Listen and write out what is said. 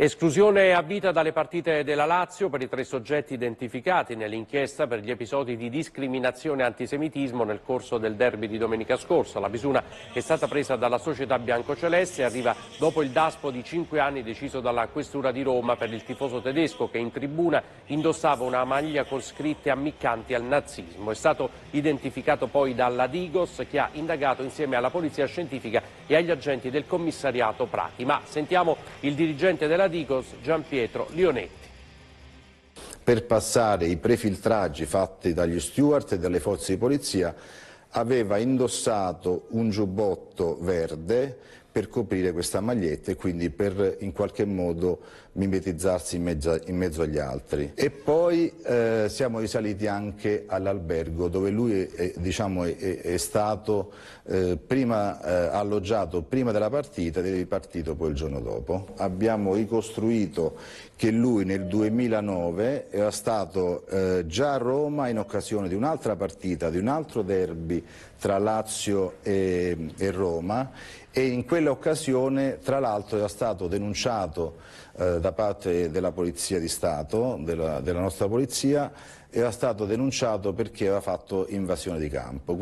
Esclusione a vita dalle partite della Lazio per i tre soggetti identificati nell'inchiesta per gli episodi di discriminazione e antisemitismo nel corso del derby di domenica scorsa. La misura è stata presa dalla società biancoceleste e arriva dopo il daspo di cinque anni deciso dalla Questura di Roma per il tifoso tedesco che in tribuna indossava una maglia con scritte ammiccanti al nazismo. È stato identificato poi dalla Digos che ha indagato insieme alla polizia scientifica e agli agenti del commissariato Prati. Ma sentiamo il dirigente della Digos Gianpietro Lionetti. Per passare i prefiltraggi fatti dagli steward e dalle forze di polizia aveva indossato un giubbotto verde per coprire questa maglietta e quindi per in qualche modo mimetizzarsi in mezzo, in mezzo agli altri. E poi eh, siamo risaliti anche all'albergo dove lui è, diciamo, è, è stato eh, prima, eh, alloggiato prima della partita ed è ripartito poi il giorno dopo. Abbiamo ricostruito che lui nel 2009 era stato eh, già a Roma in occasione di un'altra partita, di un altro derby tra Lazio e, e Roma e in quell'occasione tra l'altro era stato denunciato eh, da parte della Polizia di Stato, della, della nostra Polizia, era stato denunciato perché aveva fatto invasione di campo.